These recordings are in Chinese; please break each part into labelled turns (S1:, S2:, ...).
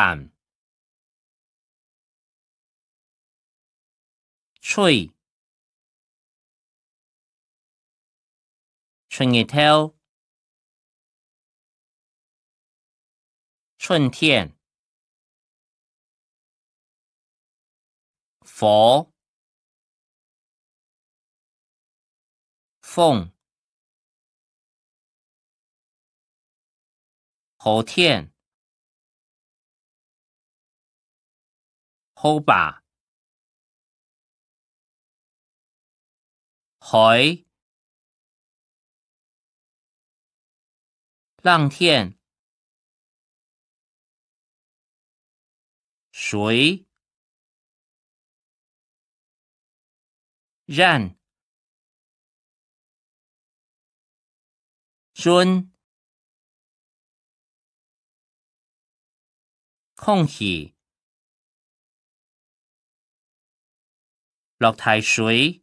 S1: 寒，吹，春天，火，风，后天。好吧，海，浪天，水，人，尊，空气。落大水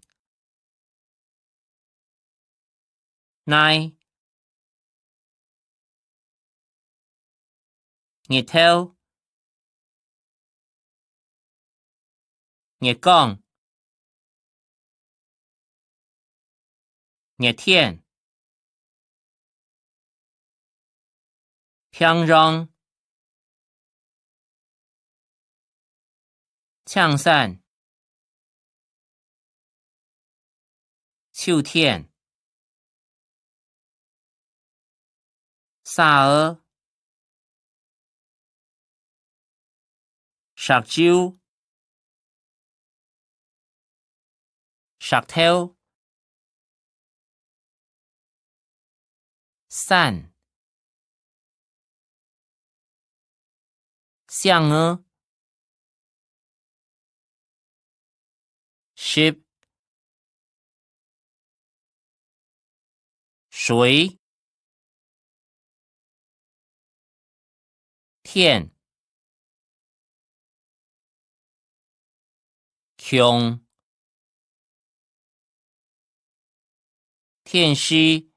S1: ，night，夜黑，夜光，夜天，强人，强山。秋天，沙鹅，石雕，石头，山，象鹅，船。水天强天师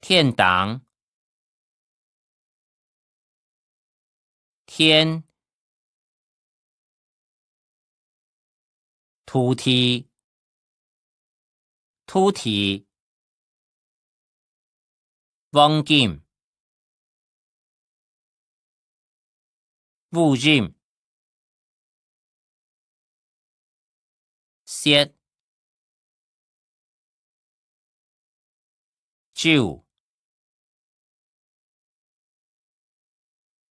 S1: 天党天土地。凸起，弯金、弧形，斜，翘。